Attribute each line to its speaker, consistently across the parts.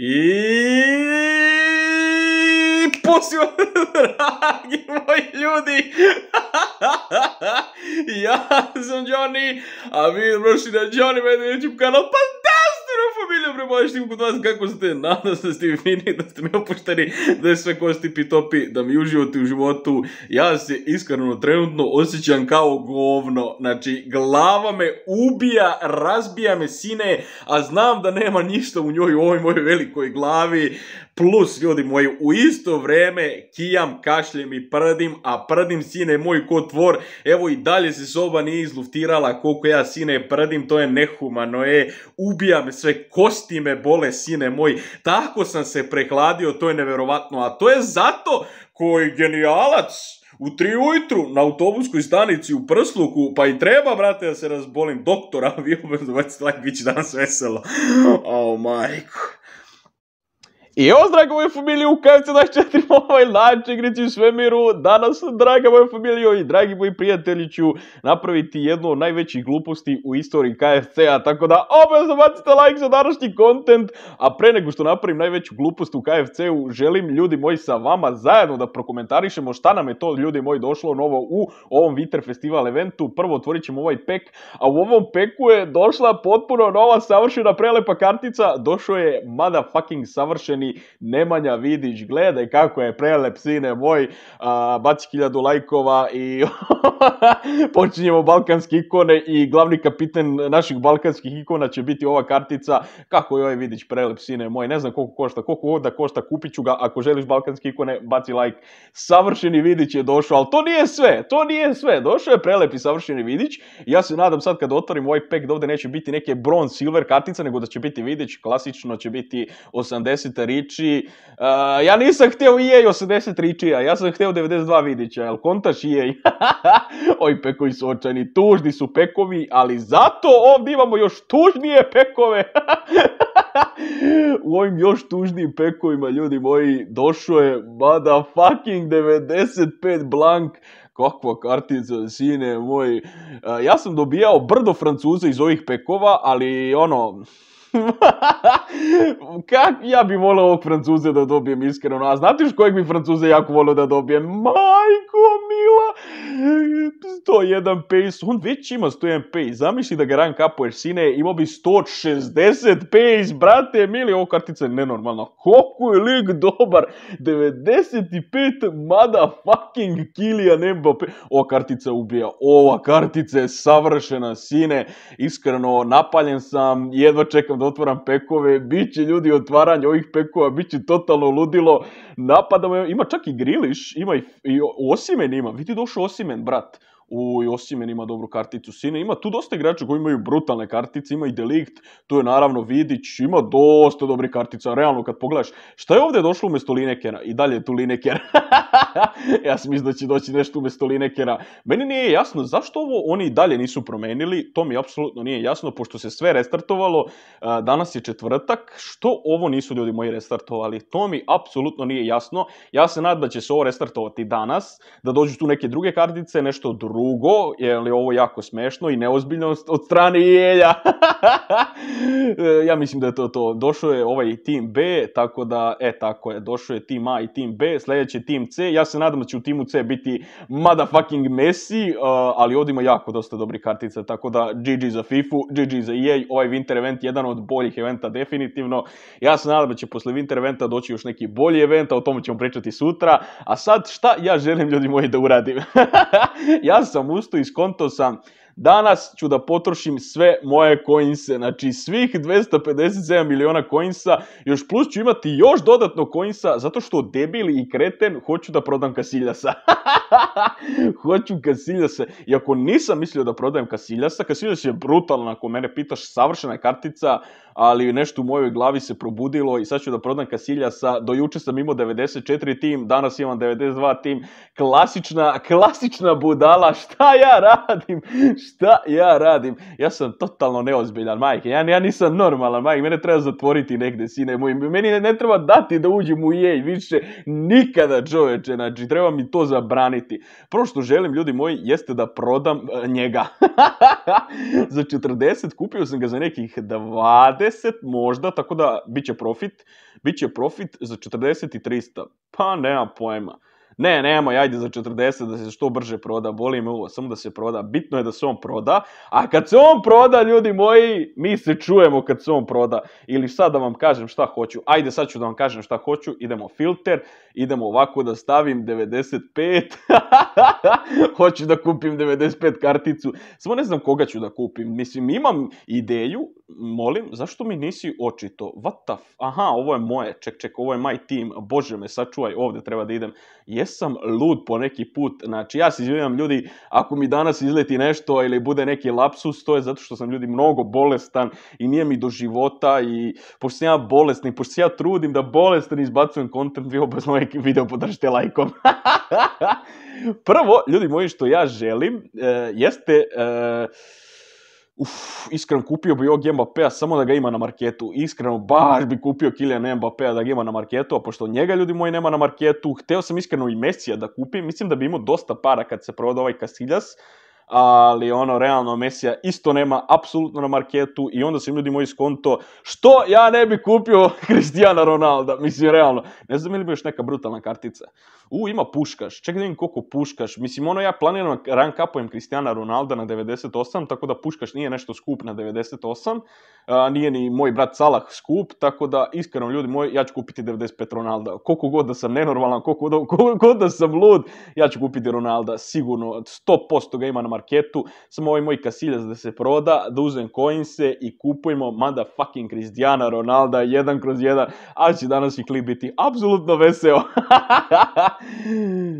Speaker 1: I posijo dragi moji ljudi Ja sam Johnny, a vi dobrošli na Johnny Medović YouTube kanal moja kod vas kako ste, nadam se da ste fini, da ste opušteni da je sve kosti pitopi, da mi uživati u životu. Ja se iskreno trenutno osjećam kao govno, znači glava me ubija, razbija me sine, a znam da nema ništa u njoj, u ovoj mojoj velikoj glavi. Plus, ljudi moji, u isto vrijeme kijam, kašljem i prdim, a prdim sine moj ko tvor. Evo i dalje se soba nije izluftirala koliko ja sine prdim, to je nehumano, je, ubija me sve kosti time me bole sine moj, tako sam se prehladio, to je neverovatno, a to je zato koji genijalac u tri ujutru na autobuskoj stanici u prsluku, pa i treba, brate, da se razbolim doktora, vi obezvajte, like, bit će danas veselo. O, oh, i evo, draga moja u KFC24 Mobile način igrici u svemiru. Danas, draga moja familijo i dragi moji prijatelji, ću napraviti jednu od najvećih gluposti u istoriji KFC-a. Tako da, obvezno bacite like za današnji kontent. A pre nego što napravim najveću glupost u KFC-u, želim, ljudi moji, sa vama zajedno da prokomentarišemo šta nam je to, ljudi moji, došlo novo u ovom Viter Festival eventu. Prvo otvorit ćemo ovaj pek, a u ovom peku je došla potpuno nova savršena prelepa kartica. Došao je motherfucking savršeni Nemanja Vidić, gledaj kako je prelep, sine moj, a, baci hiljadu lajkova i počinjemo balkanske ikone i glavni kapiten naših balkanskih ikona će biti ova kartica, kako je ovaj Vidić prelep, sine moj, ne znam koliko košta, koliko god košta, kupit ću ga, ako želiš balkanske ikone, baci lajk. Savršeni Vidić je došao, ali to nije sve, to nije sve, došao je prelep i savršeni Vidić, ja se nadam sad kad otvorim ovaj pack da ovdje neće biti neke bronze silver kartica nego da će biti Vidić, klasično će biti 80 riči. E, ja nisam htio EA 80 ja sam htio 92 vidića, jel kontaš EA? Oj, pekovi su očajni, tužni su pekovi, ali zato ovdje imamo još tužnije pekove. U ovim još tužnijim pekovima, ljudi moji, došlo je motherfucking 95 blank kakva kartica, sine moj. E, ja sam dobijao brdo Francuza iz ovih pekova, ali ono, Kak, ja bi volio ovog Francuza da dobijem iskreno, a znate još kojeg bi Francuza jako volio da dobijem? Majko mila, 101 pace, on već ima 101 pace, zamisli da ga ran kapuješ sine, imao bi 160 pace, brate mili, ovo kartica je nenormalna, koliko je lik dobar, 95 motherfucking kilija Mbappé, ova kartica ubija, ova kartica je savršena sine, iskreno napaljen sam, jedva čekam da otvaram pekove, bit će ljudi otvaranje ovih pekova, bit će totalno ludilo, napadamo, ima čak i Griliš, ima i, Osimen ima, vidi došao Osimen, brat, u osimen ima dobru karticu, Sine ima tu dosta igrača koji imaju brutalne kartice, ima i Delikt, tu je naravno Vidić, ima dosta dobri kartica, realno kad pogledaš, šta je ovdje došlo umjesto Linekera? I dalje je tu Lineker. ja sam mislim da će doći nešto umjesto Linekera. Meni nije jasno zašto ovo oni i dalje nisu promenili, to mi apsolutno nije jasno, pošto se sve restartovalo, danas je četvrtak, što ovo nisu ljudi moji restartovali, to mi apsolutno nije jasno. Ja se nadam da će se ovo restartovati danas, da dođu tu neke druge kartice, nešto drugo drugo, je li ovo jako smešno i neozbiljno od strane Jelja. ja mislim da je to to. Došao je ovaj tim B, tako da, e, tako je. Došao je tim A i tim B, sljedeći tim C. Ja se nadam da će u timu C biti motherfucking Messi, eh, ali ovdje ima jako dosta dobri kartica, tako da GG za FIFA, GG za EA. Ovaj Winter Event jedan od boljih eventa definitivno. Ja se nadam da će posle Winter Eventa doći još neki bolji event, o tome ćemo pričati sutra. A sad šta ja želim ljudi moji da uradim? ja sam usto i skonto sam Danas ću da potrošim sve moje coinse, znači svih 257 miliona coinsa, još plus ću imati još dodatno coinsa, zato što debili i kreten hoću da prodam Kasiljasa. hoću Kasiljasa, iako nisam mislio da prodajem Kasiljasa, Kasiljas je brutalna, ako mene pitaš, savršena je kartica, ali nešto u mojoj glavi se probudilo i sad ću da prodam kasilja do juče sam imao 94 tim, danas imam 92 tim, klasična, klasična budala, šta ja radim, šta ja radim, ja sam totalno neozbiljan, majke, ja, ja nisam normalan, majke, mene treba zatvoriti negde, sine moj, meni ne, treba dati da uđem u jej, više, nikada čoveče, znači, treba mi to zabraniti. Prvo što želim, ljudi moji, jeste da prodam e, njega. za 40 kupio sam ga za nekih 20 40 možda, tako da bit će profit, bit će profit za 40 i 300. Pa nema pojma ne, nemoj, ajde za 40 da se što brže proda, boli me samo da se proda. Bitno je da se on proda, a kad se on proda, ljudi moji, mi se čujemo kad se on proda. Ili sad da vam kažem šta hoću, ajde sad ću da vam kažem šta hoću, idemo filter, idemo ovako da stavim 95, hoću da kupim 95 karticu, samo ne znam koga ću da kupim, mislim imam ideju, molim, zašto mi nisi očito, what the f... aha, ovo je moje, ček, ček, ovo je my team, bože me, sačuvaj, ovdje treba da idem, jes sam lud po neki put, znači ja se izvinjam ljudi, ako mi danas izleti nešto ili bude neki lapsus, to je zato što sam ljudi mnogo bolestan i nije mi do života i pošto sam ja bolestan i pošto ja trudim da bolestan izbacujem kontent, vi obazno ovaj video podržite lajkom. Prvo, ljudi moji, što ja želim, e, jeste... E, Uff, iskreno kupio bi ovog Mbappea samo da ga ima na marketu. Iskreno, baš bi kupio Kylian Mbappea da ga ima na marketu, a pošto njega ljudi moji nema na marketu, hteo sam iskreno i Mesija da kupim, mislim da bi imao dosta para kad se proda ovaj Casillas, ali ono, realno, Mesija isto nema apsolutno na marketu i onda se ljudi moji skonto, što ja ne bi kupio Cristiano Ronalda, mislim, realno. Ne znam ili bi još neka brutalna kartica. U, ima puškaš, čekaj da vidim koliko puškaš. Mislim, ono, ja planiram rank upujem Cristiano Ronalda na 98, tako da puškaš nije nešto skup na 98, nije ni moj brat Salah skup, tako da, iskreno, ljudi moji, ja ću kupiti 95 Ronalda. Koliko god da sam nenormalan, koliko god da, god da sam lud, ja ću kupiti Ronalda, sigurno, 100% ga ima na marketu, samo ovaj moj kasiljac da se proda, da uzmem coinse i kupujemo mada fucking Cristiana Ronaldo, jedan kroz jedan, a će danas i klip biti apsolutno veseo.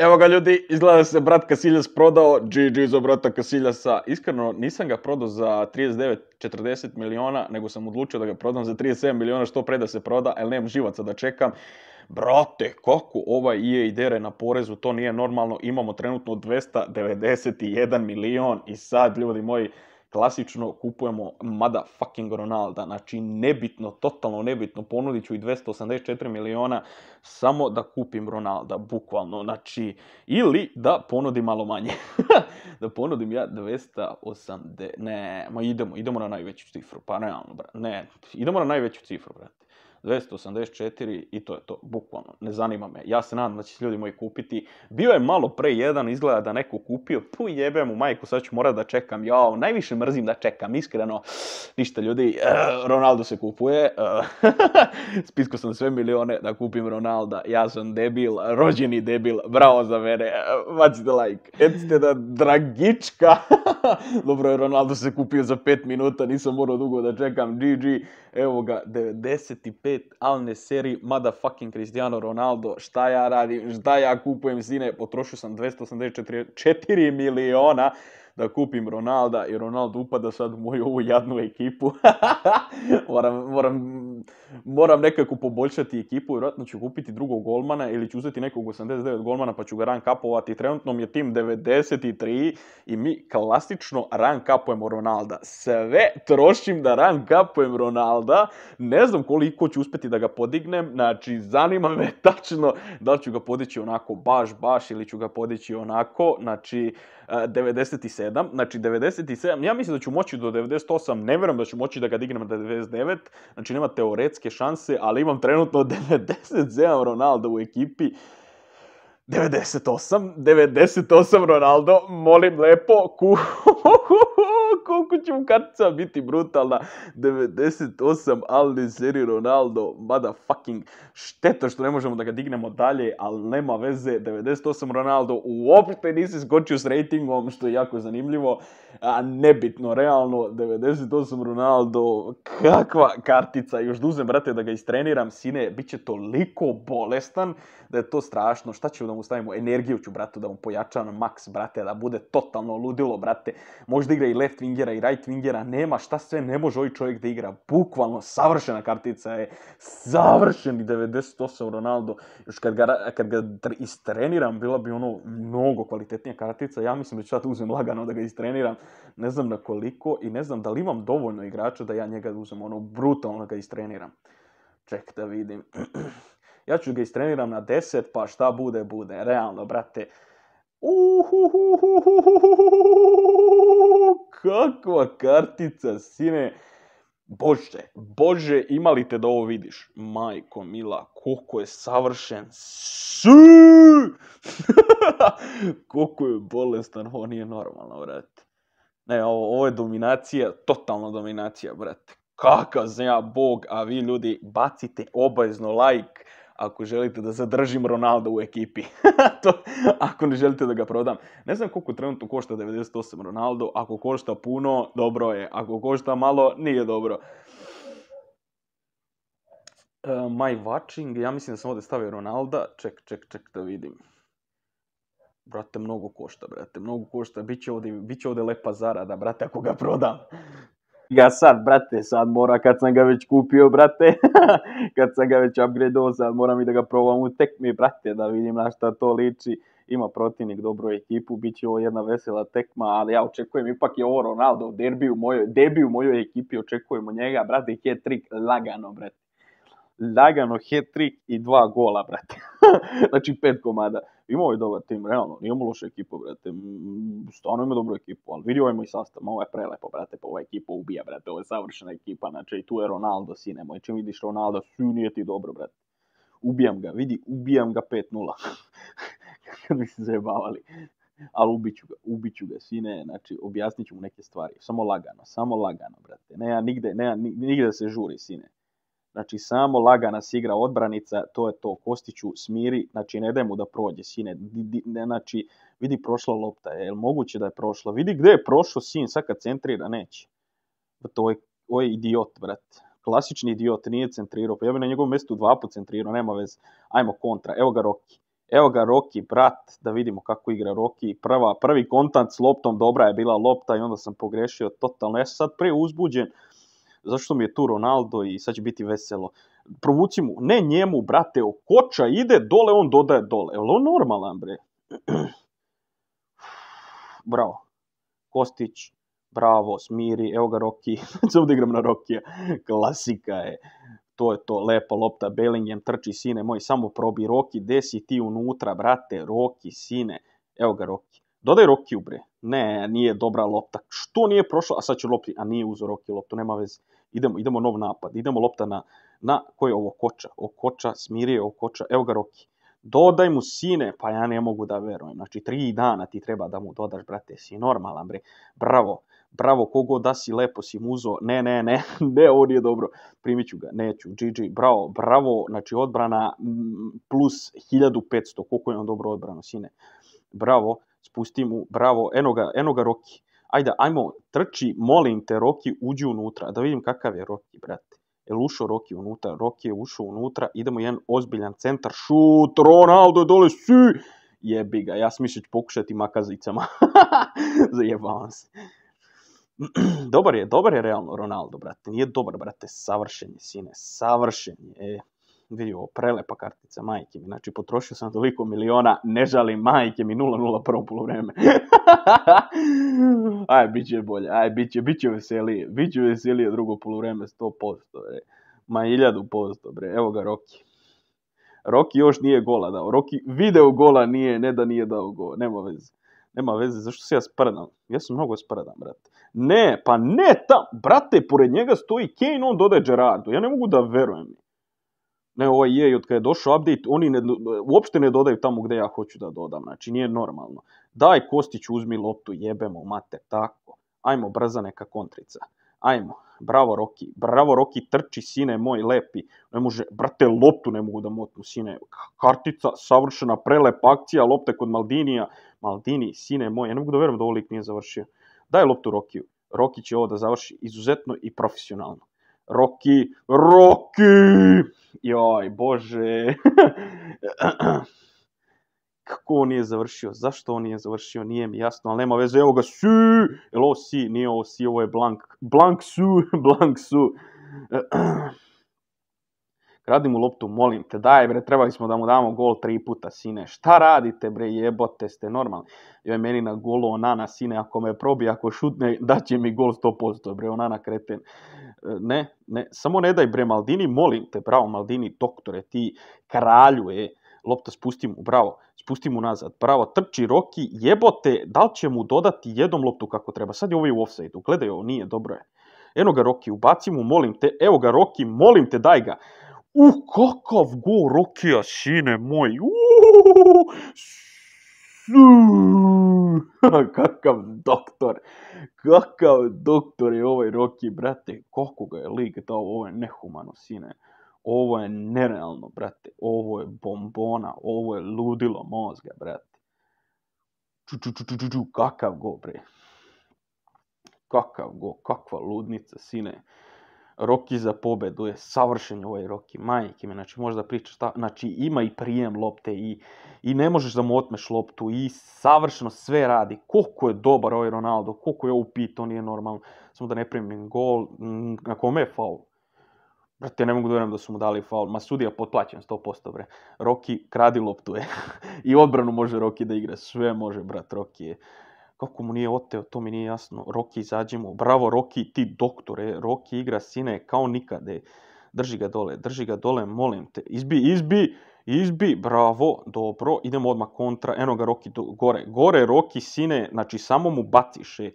Speaker 1: Evo ga ljudi, izgleda se brat Kasiljas prodao, GG za brata Kasiljasa. Iskreno, nisam ga prodao za 39-40 miliona, nego sam odlučio da ga prodam za 37 miliona što pre da se proda, jer nemam živaca da čekam. Brate, kako ovaj je i dere na porezu, to nije normalno, imamo trenutno 291 milion i sad ljudi moji, klasično kupujemo mada fucking Ronalda, znači nebitno, totalno nebitno, ponudit ću i 284 miliona samo da kupim Ronalda, bukvalno, znači, ili da ponudim malo manje, da ponudim ja 280, ne, ma idemo, idemo na najveću cifru, pa realno, ne, idemo na najveću cifru, brate. 284 i to je to, bukvalno, ne zanima me. Ja se nadam da će se ljudi moji kupiti. Bio je malo pre jedan, izgleda da neko kupio, pu jebe mu majku, sad ću morat da čekam, jao, najviše mrzim da čekam, iskreno, ništa ljudi, eh, Ronaldo se kupuje, eh, spisko sam sve milione da kupim Ronalda, ja sam debil, rođeni debil, bravo za mene, eh, bacite like, recite da dragička, dobro je Ronaldo se kupio za 5 minuta, nisam morao dugo da čekam, GG, evo ga, 95 pet Al Neseri, motherfucking Cristiano Ronaldo, šta ja radim, šta ja kupujem Zine, potrošio sam 284 miliona da kupim Ronalda i Ronaldo upada sad u moju ovu jadnu ekipu. moram, moram, moram nekako poboljšati ekipu, vjerojatno ću kupiti drugog golmana ili ću uzeti nekog 89 golmana pa ću ga rank upovati. Trenutno mi je tim 93 i mi klasično rank upujemo Ronalda. Sve trošim da rank upujem Ronalda. Ne znam koliko ću uspjeti da ga podignem. Znači, zanima me tačno da li ću ga podići onako baš, baš ili ću ga podići onako. Znači, 97, znači 97, ja mislim da ću moći do 98, ne vjerujem da ću moći da ga dignem na 99, znači nema teoretske šanse, ali imam trenutno 97 Ronaldo u ekipi, 98, 98 Ronaldo, molim lepo, ku... koliko će mu kartica biti brutalna. 98 Aldi Seri Ronaldo, mada fucking šteto što ne možemo da ga dignemo dalje, ali nema veze, 98 Ronaldo uopšte nisi skočio s ratingom, što je jako zanimljivo, a nebitno, realno, 98 Ronaldo, kakva kartica, još duzem, brate, da ga istreniram, sine, bit će toliko bolestan, da je to strašno, šta ćemo da mu stavimo, energiju ću, bratu, da mu pojačam maks, brate, da bude totalno ludilo, brate. Možda igra i left wingera i right wingera, nema šta sve, ne može ovaj čovjek da igra. Bukvalno, savršena kartica je, savršeni 98 Ronaldo. Još kad ga, kad istreniram, bila bi ono mnogo kvalitetnija kartica. Ja mislim da ću sad uzem lagano da ga istreniram, ne znam na koliko i ne znam da li imam dovoljno igrača da ja njega uzem ono brutalno ga istreniram. Ček da vidim. ja ću ga istreniram na 10, pa šta bude, bude. Realno, brate. Kakva kartica, sine. Bože, bože, imali te da ovo vidiš. Majko, mila, koliko je savršen. koliko je bolestan, ovo nije normalno, brate. Ne, ovo, ovo je dominacija, totalna dominacija, brate. Kaka zna bog, a vi ljudi bacite obavezno like ako želite da zadržim Ronaldo u ekipi. to, ako ne želite da ga prodam. Ne znam koliko trenutno košta 98 Ronaldo. Ako košta puno, dobro je. Ako košta malo, nije dobro. Uh, my watching, ja mislim da sam ovdje stavio Ronalda. Ček, ček, ček da vidim. Brate, mnogo košta, brate, mnogo košta. Biće ovdje, biće ovdje lepa zarada, brate, ako ga prodam ga sad, brate, sad mora, kad sam ga već kupio, brate, kad sam ga već upgrade'o, sad moram i da ga probam u tekmi, brate, da vidim na šta to liči. Ima protivnik dobru ekipu, bit će ovo jedna vesela tekma, ali ja očekujem, ipak je ovo Ronaldo, derbi u mojoj, debi u mojoj ekipi, očekujemo njega, brate, je trik lagano, brate lagano hit trick i dva gola, brate. znači pet komada. Imao je dobar tim, realno, nije mu lošu ekipu, brate. Stvarno ima dobru ekipu, ali vidio ovaj i sastav, ovo je prelepo, brate, pa ova ekipa ubija, brate, ovo je savršena ekipa, znači i tu je Ronaldo, sine moj, čim vidiš Ronaldo, su nije ti dobro, brate. Ubijam ga, vidi, ubijam ga 5-0. Kad bi se zajebavali ali ubiću ga, ubiću ga, sine, znači, objasnit ću mu neke stvari, samo lagano, samo lagano, brate, nema nigde, nema, nigde se žuri, sine, Znači, samo lagana sigra odbranica, to je to. Kostiću smiri, znači, ne daj mu da prođe, sine. ne, znači, vidi prošla lopta, je li moguće da je prošla? Vidi gdje je prošao sin, sad kad centrira, neće. To je, je idiot, brat. Klasični idiot, nije centrirao. Pa ja bi na njegovom mjestu dva put centrirao, nema veze. Ajmo kontra, evo ga Roki. Evo ga Roki, brat, da vidimo kako igra Roki. prvi kontant s loptom, dobra je bila lopta i onda sam pogrešio totalno. Ja sam sad preuzbuđen, uzbuđen zašto mi je tu Ronaldo i sad će biti veselo. Provuci mu, ne njemu, brate, okoča ide dole, on dodaje dole. Je on normalan, bre? Bravo. Kostić, bravo, smiri, evo ga Roki, sad da igram na Rokija, klasika je, to je to, lepa lopta, Bellingham trči, sine moj, samo probi Roki, desi ti unutra, brate, Roki, sine, evo ga Roki, dodaj Roki u bre, ne, nije dobra lopta, što nije prošlo, a sad će lopti, a nije uzor Roki loptu, nema veze, idemo, idemo nov napad, idemo lopta na, na, ko je ovo, koča, okoča, smirije okoča, evo ga Roki, dodaj mu sine, pa ja ne mogu da verujem, znači tri dana ti treba da mu dodaš, brate, si normalan, bre, bravo, bravo, kogo da si lepo si muzo, ne, ne, ne, ne, ovo nije dobro, primit ću ga, neću, GG, bravo, bravo, znači odbrana plus 1500, koliko je on dobro odbrano, sine, bravo, spusti mu, bravo, eno ga, eno Roki. Ajde, ajmo, trči, molim te, Roki, uđi unutra, da vidim kakav je Roki, brate. li ušao Roki unutra? Roki je ušao unutra, idemo jedan ozbiljan centar, šut, Ronaldo je dole, si! Jebi ga, ja sam pokušati makazicama. Zajebavam se. dobar je, dobar je realno Ronaldo, brate. Nije dobar, brate, savršen je, sine, savršen je. E vidi prelepa kartica, majke mi, znači potrošio sam toliko miliona, ne žalim majke mi, 0-0 prvo polovreme. aj, bit će bolje, aj, bit će, bit će veselije, bit će veselije drugo polovreme, 100%, bre. ma posto, bre, evo ga Roki. Roki još nije gola dao, Roki video gola nije, ne da nije dao gola, nema veze. Nema veze, zašto se ja sprdam? Ja sam mnogo sprdam, brate. Ne, pa ne, ta, brate, pored njega stoji Kane, on dodaje Gerardu. Ja ne mogu da verujem ne, ovo je e, i od kada je došao update, oni ne, uopšte ne dodaju tamo gdje ja hoću da dodam, znači nije normalno. Daj Kostić, uzmi loptu, jebemo, mate, tako. Ajmo, brza neka kontrica. Ajmo, bravo Roki, bravo Roki, trči, sine moj, lepi. Ne može, brate, loptu ne mogu da motnu, sine. Kartica, savršena, prelepa akcija, lopte kod Maldinija. Maldini, sine moj, ja ne mogu da verujem da ovo nije završio. Daj loptu Rokiju. Roki će ovo da završi izuzetno i profesionalno. Rocky, Rocky! Joj, bože. Kako on nije završio? Zašto on nije završio? Nije mi jasno, ali nema veze. Evo ga, su! Jel ovo si? Nije ovo si, ovo je blank. Blank su, blank su. kradi mu loptu, molim te, daj bre, trebali smo da mu damo gol tri puta, sine, šta radite bre, jebote ste normalni. Joj, meni na golo, Onana, sine, ako me probi, ako šutne, daće mi gol 100%, bre, Onana kreten. E, ne, ne, samo ne daj bre, Maldini, molim te, bravo, Maldini, doktore, ti e. lopta spusti mu, bravo, spusti mu nazad, bravo, trči Roki, jebote, da li će mu dodati jednom loptu kako treba, sad je ovaj u offside-u, gledaj ovo, nije, dobro je. Eno ga Roki, ubaci mu, molim te, evo ga Roki, molim te, daj ga. U, kakav go Rokija, sine moj. kakav doktor. Kakav doktor je ovaj Roki, brate. Kako ga je lik dao, ovo je nehumano, sine. Ovo je nerealno, brate. Ovo je bombona, ovo je ludilo mozga, brate. Ču, ču, ču, ču kakav go, bre. Kakav go, kakva ludnica, sine. Roki za pobedu je savršen ovaj Roki, majke mi, znači možda pričaš šta, znači ima i prijem lopte i, i ne možeš da mu otmeš loptu i savršeno sve radi. Koliko je dobar ovaj Ronaldo, koliko je ovo to on normalno, samo da ne primim gol, na kome je faul? Brate, ne mogu da da su mu dali faul. Ma sudija potplaćen 100%, bre. Roki kradi loptu je. I odbranu može Roki da igra. Sve može, brat, Roki je. Kako mu nije oteo, to mi nije jasno. Roki, izađi mu. Bravo, Roki, ti doktore. Roki igra sine kao nikade. Drži ga dole, drži ga dole, molim te. Izbi, izbi, izbi. Bravo, dobro. Idemo odmah kontra. Eno ga Roki gore. Gore, Roki, sine. Znači, samo mu batiše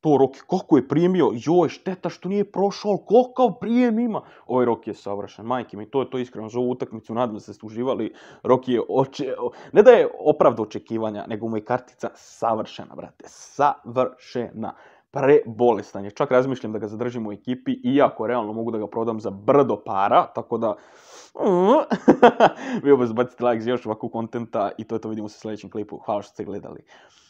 Speaker 1: to Roki, kako je primio, joj, šteta što nije prošao, kakav prijem ima. Ovaj Roki je savršen, majke mi, to je to iskreno za ovu utakmicu, nadam se ste uživali. Roki je, oče, ne da je opravda očekivanja, nego mu je kartica savršena, brate, savršena prebolestan je. Čak razmišljam da ga zadržim u ekipi, iako realno mogu da ga prodam za brdo para, tako da... Vi obazbacite like za još ovakvu kontenta i to je to, vidimo se u sljedećem klipu. Hvala što ste gledali.